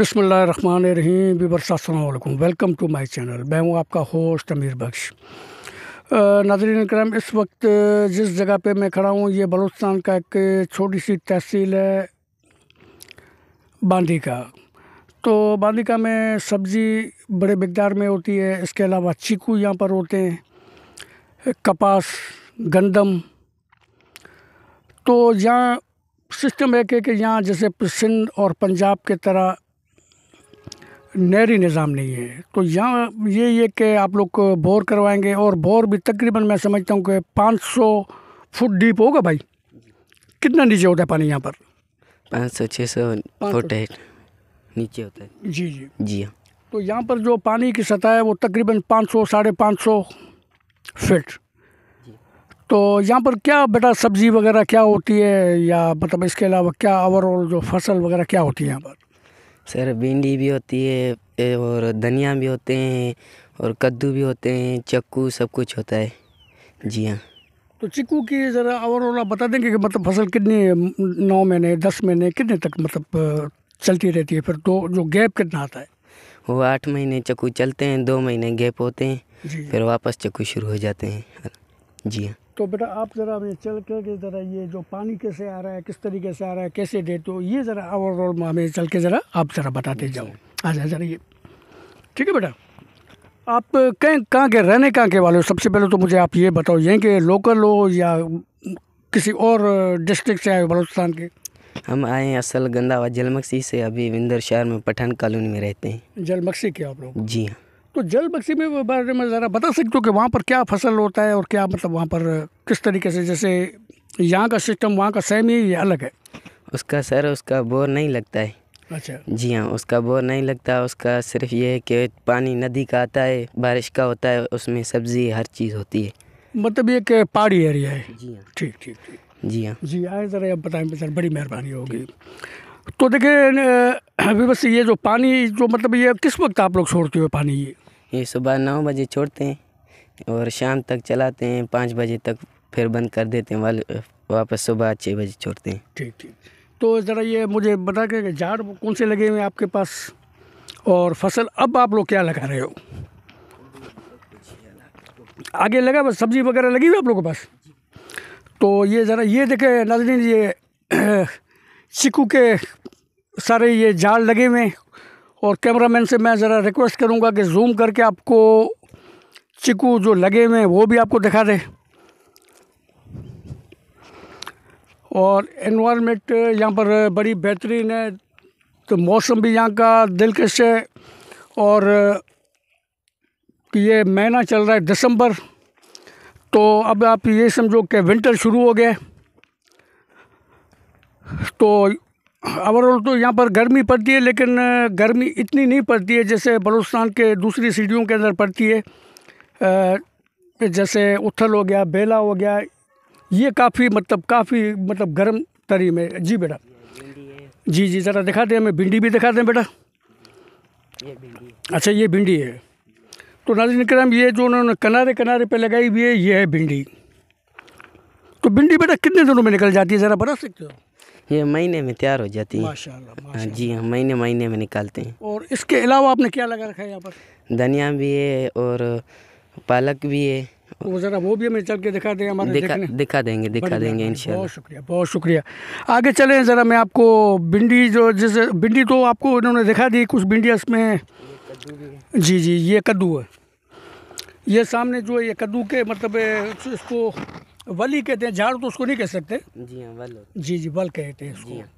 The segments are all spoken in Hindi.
रन रहीम बीबरसम वेलकम टू माय चैनल मैं हूँ आपका होस्ट अमीर बख्श नाजरीन कराम इस वक्त जिस जगह पे मैं खड़ा हूँ ये बलूचिस्तान का एक छोटी सी तहसील है बांदी का तो बांदी का में सब्ज़ी बड़े मकदार में होती है इसके अलावा चीकू यहाँ पर होते हैं कपास गंदम तो यहाँ सिस्टम एक है कि यहाँ जैसे सिंध और पंजाब के तरह नहरी निज़ाम नहीं है तो यहाँ ये ये कि आप लोग को बोर करवाएंगे और बोर भी तकरीबन मैं समझता हूँ कि 500 फुट डीप होगा भाई कितना नीचे होता है पानी यहाँ पर पाँच सौ छः सौ फुट है नीचे होता है जी जी जी हाँ तो यहाँ पर जो पानी की सतह है वो तकरीबन पाँच सौ साढ़े पाँच सौ फिट तो यहाँ पर क्या बेटा सब्ज़ी वगैरह क्या होती है या मतलब इसके अलावा क्या ओवरऑल जो फसल वगैरह क्या होती है यहाँ पर सर भिंडी भी होती है और धनिया भी होते हैं और कद्दू भी होते हैं चक्कू सब कुछ होता है जी हाँ तो चिक्कू की ज़रा और बता देंगे कि मतलब फसल कितने नौ महीने दस महीने कितने तक मतलब चलती रहती है फिर दो तो जो गैप कितना आता है वो आठ महीने चक्कू चलते हैं दो महीने गैप होते हैं फिर वापस चक्कू शुरू हो जाते हैं जी हाँ तो बेटा आप ज़रा हमें चल कर के ज़रा ये जो पानी कैसे आ रहा है किस तरीके से आ रहा है कैसे देते हो ये ज़रा ओवरऑल हमें चल के ज़रा आप ज़रा बताते जाओ अच्छा ज़रा ये ठीक है बेटा आप कहें कहाँ के रहने कहाँ के वाले हो सबसे पहले तो मुझे आप ये बताओ यहीं के लोकल हो या किसी और डिस्ट्रिक्ट से आए हो बलोचिस्तान के हम आए हैं असल गंदावा जलमक्सी से अभी विंदर शहर में पठान कॉलोनी में रहते हैं जलमक्सी के आप लोग जी हाँ तो जल बक्सी में बारे में ज़रा बता सकते हो कि वहाँ पर क्या फसल होता है और क्या मतलब वहाँ पर किस तरीके से जैसे यहाँ का सिस्टम वहाँ का सेम ही या अलग है उसका सर उसका बोर नहीं लगता है अच्छा जी हाँ उसका बोर नहीं लगता उसका सिर्फ ये है कि पानी नदी का आता है बारिश का होता है उसमें सब्जी हर चीज़ होती है मतलब ये कि पहाड़ी एरिया है जी हाँ ठीक ठीक ठीक जी हाँ जी आए ज़रा आप बताएं सर बड़ी मेहरबानी होगी तो देखिए अभी बस ये जो पानी जो मतलब ये किस वक्त आप लोग छोड़ते हो पानी ये ये सुबह नौ बजे छोड़ते हैं और शाम तक चलाते हैं पाँच बजे तक फिर बंद कर देते हैं वाल वापस सुबह छः बजे छोड़ते हैं ठीक ठीक तो ज़रा ये मुझे बता के झाड़ कौन से लगे हुए हैं आपके पास और फसल अब आप लोग क्या लगा रहे हो आगे लगा बस सब्जी वगैरह लगी हुई आप लोगों के पास तो ये ज़रा ये देखे नजरें ये सिकू के सारे ये झाड़ लगे हुए हैं और कैमरामैन से मैं ज़रा रिक्वेस्ट करूँगा कि जूम करके आपको चिकू जो लगे हुए हैं वो भी आपको दिखा दें और इन्वामेंट यहाँ पर बड़ी बेहतरीन है तो मौसम भी यहाँ का दिलकश है और ये महीना चल रहा है दिसंबर तो अब आप ये समझो कि विंटर शुरू हो गया तो ओवरऑल तो यहाँ पर गर्मी पड़ती है लेकिन गर्मी इतनी नहीं पड़ती है जैसे बलोचस्तान के दूसरी सीढ़ियों के अंदर पड़ती है जैसे उथल हो गया बेला हो गया ये काफ़ी मतलब काफ़ी मतलब गर्म तरी में जी बेटा जी जी ज़रा दिखा दें हमें भिंडी भी दिखा दें बेटा अच्छा ये भिंडी है तो नाजिन कराम ये जो उन्होंने किनारे किनारे पे लगाई हुई है ये है भिंडी तो भिंडी बेटा कितने दिनों में निकल जाती है ज़रा बता सकते हो ये महीने में तैयार हो जाती है हाँ माशाल्लाह जी हम महीने महीने में निकालते हैं और इसके अलावा आपने क्या लगा रखा है यहाँ पर धनिया भी है और पालक भी है वो ज़रा वो भी हमें चल के दिखा देंगे हमारे दिखा, दिखा देंगे दिखा देंगे इंशाल्लाह बहुत शुक्रिया बहुत शुक्रिया आगे चलें ज़रा मैं आपको भिंडी जो जैसे भिंडी तो आपको इन्होंने दिखा दी कुछ भिंडिया इसमें जी जी ये कद्दू है ये सामने जो है ये कद्दू के मतलब इसको वली कहते हैं झाड़ तो उसको नहीं कह सकते जी हाँ वल जी जी वल कहते हैं इसको हाँ।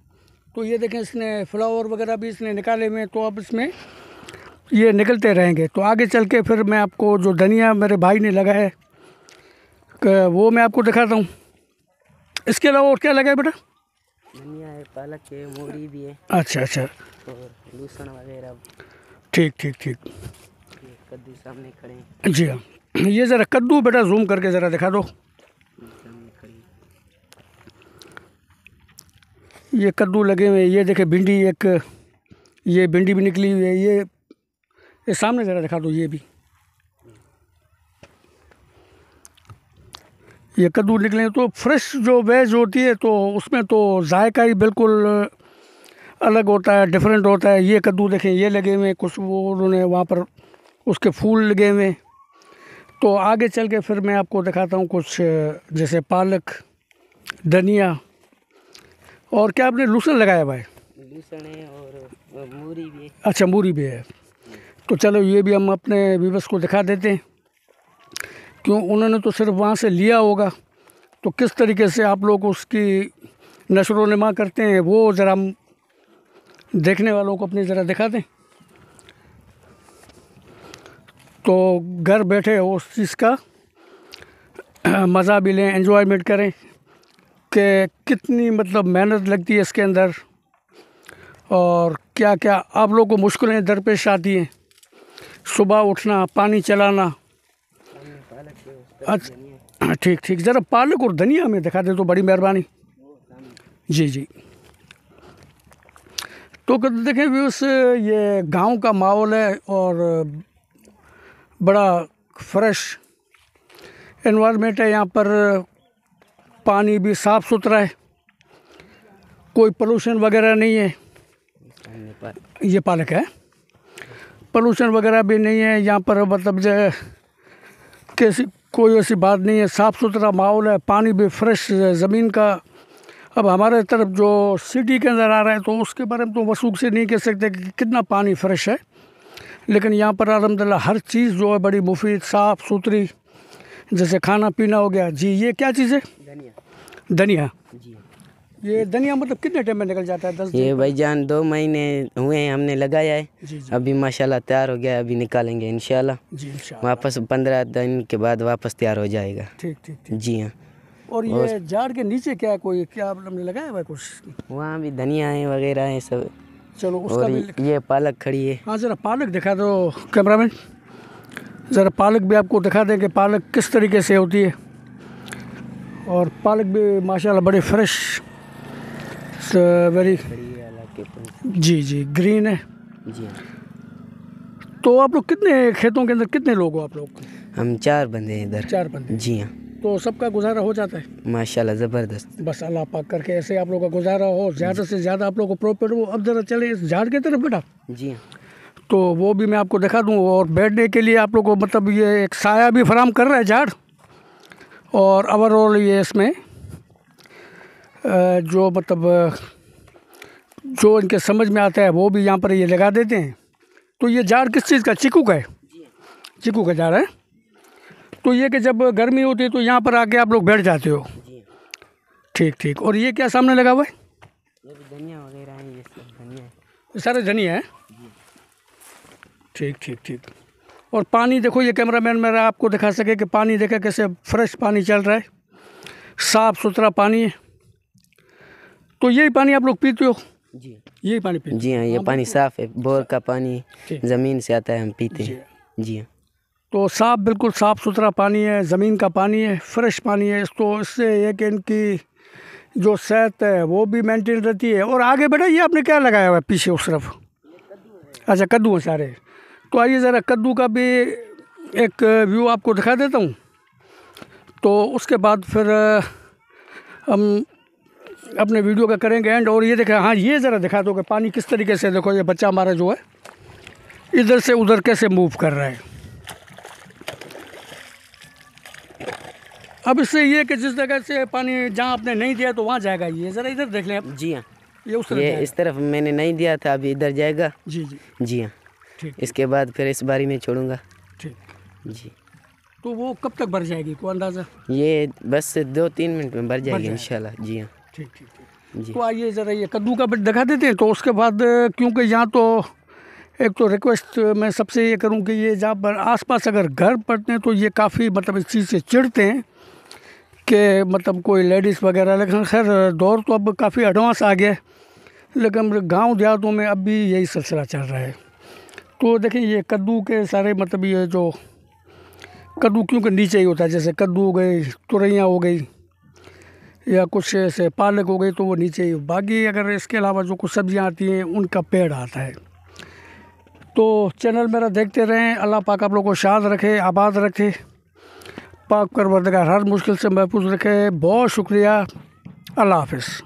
तो ये देखें इसने फ्लावर वगैरह भी इसने निकाले हुए तो अब इसमें ये निकलते रहेंगे तो आगे चल के फिर मैं आपको जो धनिया मेरे भाई ने लगाया है वो मैं आपको दिखाता हूँ इसके अलावा और क्या लगा है बेटा धनिया है पालक है मूली भी है अच्छा अच्छा वगैरह ठीक ठीक ठीक कद्दू सामने खड़े जी हाँ ये ज़रा कद्दू बेटा जूम करके ज़रा दिखा दो ये कद्दू लगे हुए ये देखे भिंडी एक ये भिंडी भी निकली हुई है ये ये सामने ज़रा दिखा दो ये भी ये कद्दू निकले तो फ्रेश जो वेज होती है तो उसमें तो जायका ही बिल्कुल अलग होता है डिफरेंट होता है ये कद्दू देखें ये लगे हुए कुछ वो उन्होंने वहाँ पर उसके फूल लगे हुए तो आगे चल के फिर मैं आपको दिखाता हूँ कुछ जैसे पालक धनिया और क्या आपने लूसन लगाया भाई लूसन है और मूरी भी है अच्छा मूरी भी है तो चलो ये भी हम अपने व्यूवर्स को दिखा देते हैं क्यों उन्होंने तो सिर्फ वहाँ से लिया होगा तो किस तरीके से आप लोग उसकी नशर करते हैं वो ज़रा हम देखने वालों को अपने ज़रा दिखा दें तो घर बैठे उस चीज़ का मज़ा भी लें इन्जॉयमेंट करें के कितनी मतलब मेहनत लगती है इसके अंदर और क्या क्या आप लोगों को मुश्किलें दरपेश आती हैं सुबह उठना पानी चलाना अच्छा ठीक ठीक ज़रा पालक और धनिया में दिखा दे तो बड़ी मेहरबानी जी जी तो कहते देखें व्यूस ये गांव का माहौल है और बड़ा फ्रेश इन्वायरमेंट है यहाँ पर पानी भी साफ़ सुथरा है कोई पोलूशन वगैरह नहीं है ये पालक है पोलूशन वगैरह भी नहीं है यहाँ पर मतलब जो कैसी कोई ऐसी बात नहीं है साफ़ सुथरा माहौल है पानी भी फ्रेश ज़मीन का अब हमारे तरफ जो सिटी के अंदर आ रहा है तो उसके बारे में तो वसूख से नहीं कह सकते कि कितना पानी फ्रेश है लेकिन यहाँ पर अलहमदिल्ला हर चीज़ जो है बड़ी मुफीद साफ़ सुथरी जैसे खाना पीना हो गया जी ये क्या चीज़ है धनिया धनिया जी ये धनिया मतलब कितने टाइम में निकल जाता है दस ये भाई जान दो महीने हुए हैं हमने लगाया है जी जी। अभी माशाल्लाह तैयार हो गया है अभी निकालेंगे इनशाला वापस पंद्रह दिन के बाद वापस तैयार हो जाएगा ठीक ठीक, जी हाँ और ये झाड़ के नीचे क्या है कोई क्या हमने लगाया भाई कुछ वहाँ भी धनिया है वगैरह है सब चलो उसका भी ये पालक खड़ी है हाँ जरा पालक दिखा दो कैमरा मैन ज़रा पालक भी आपको दिखा दें कि पालक किस तरीके से होती है और पालक भी माशाल्लाह बड़े फ्रेश तो वेरी जी जी ग्रीन है जी हाँ। तो आप लोग कितने खेतों के अंदर कितने लोग हो आप लोग हम चार बंदे हैं इधर चार बंदे जी हाँ तो सबका गुजारा हो जाता है माशाल्लाह ज़बरदस्त बस अल्लाह पाक करके ऐसे आप लोग का गुजारा हो ज़्यादा से ज़्यादा आप लोग को प्रॉफिट हो अब ज़रा चले इस झाड़ की तरफ बेटा जी हाँ तो वो भी मैं आपको दिखा दूँ और बैठने के लिए आप लोग को मतलब ये एक साया भी फराम कर रहा है झाड़ और ओवरऑल ये इसमें जो मतलब जो इनके समझ में आता है वो भी यहाँ पर ये लगा देते हैं तो ये जार किस चीज़ का चिकू का है चिकू का जार है तो ये कि जब गर्मी होती है तो यहाँ पर आके आप लोग बैठ जाते हो ठीक ठीक और ये क्या सामने लगा हुआ है धनिया वगैरह है ये सारे धनिया है ठीक ठीक ठीक और पानी देखो ये कैमरामैन मेरा आपको दिखा सके कि पानी देखे कैसे फ्रेश पानी चल रहा है साफ़ सुथरा पानी है तो यही पानी आप लोग पीते हो जी यही पानी पीते जी हाँ ये हाँ, पानी साफ़ है बोर का पानी ज़मीन से आता है हम पीते हैं जी हाँ तो साफ बिल्कुल साफ़ सुथरा पानी है ज़मीन का पानी है फ्रेश पानी है इसको तो इससे ये कि इनकी जो सेहत है वो भी मेंटेन रहती है और आगे बेटा ये आपने क्या लगाया हुआ है पीछे उस तरफ अच्छा कद्दू है सारे तो आइए ज़रा कद्दू का भी एक व्यू आपको दिखा देता हूँ तो उसके बाद फिर हम अपने वीडियो का करेंगे एंड और ये देखें हाँ ये ज़रा दिखा दो कि पानी किस तरीके से देखो ये बच्चा हमारा जो है इधर से उधर कैसे मूव कर रहा है अब इससे ये कि जिस जगह से पानी जहाँ आपने नहीं दिया तो वहाँ जाएगा ये ज़रा इधर देख लें जी हाँ ये उस तरफ ये इस तरफ मैंने नहीं दिया था अभी इधर जाएगा जी जी जी हाँ इसके बाद फिर इस बारी में छोड़ूंगा ठीक जी तो वो कब तक भर जाएगी कोई अंदाज़ा ये बस दो तीन मिनट में भर जाएगी शाला जी हाँ ठीक ठीक जी तो आइए ज़रा ये कद्दू का बिट दिखा देते हैं तो उसके बाद क्योंकि यहाँ तो एक तो रिक्वेस्ट मैं सबसे ये करूँ कि ये जहाँ पर आसपास अगर घर पड़ते हैं तो ये काफ़ी मतलब इस चीज़ से चिड़ते हैं कि मतलब कोई लेडीज़ वगैरह लेकिन खैर दौर तो अब काफ़ी एडवांस आ गया लेकिन गांव देहातों में अब भी यही सिलसिला चल रहा है तो देखिए ये कद्दू के सारे मतलब ये जो कद्दू क्योंकि नीचे ही होता है जैसे कद्दू हो गए तुरैया हो गई या कुछ ऐसे पालक हो गई तो वो नीचे ही बाकी अगर इसके अलावा जो कुछ सब्ज़ियाँ आती हैं उनका पेड़ आता है तो चैनल मेरा देखते रहें अल्लाह पाक आप लोगों को शाद रखे आबाद रखे पाक कर वर्दगा हर मुश्किल से महफूज रखे बहुत शुक्रिया अल्लाह हाफिज़